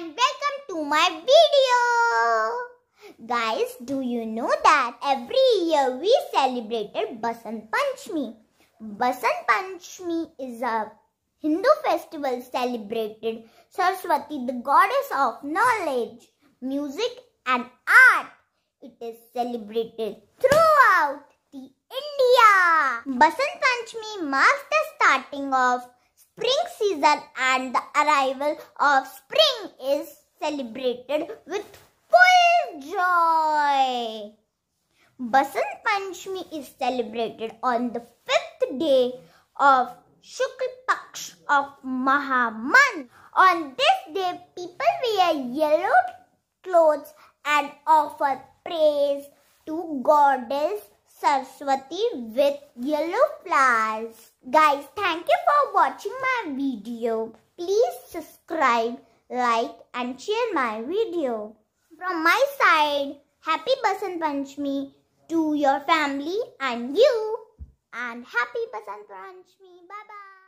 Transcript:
and welcome to my video. Guys, do you know that every year we celebrated Basant Panchmi. Basant Panchmi is a Hindu festival celebrated Saraswati, the goddess of knowledge, music and art. It is celebrated throughout the India. Basant Panchmi marks the starting of spring season and the arrival of spring is celebrated with full joy. Basant Panchami is celebrated on the fifth day of Shukla Paksh of Mahaman. On this day, people wear yellow clothes and offer praise to goddess Sarswati with yellow flowers. Guys, thank you for watching my video. Please subscribe, like and share my video. From my side, Happy Basant Panchami to your family and you. And Happy Basant Panchami. Bye-bye.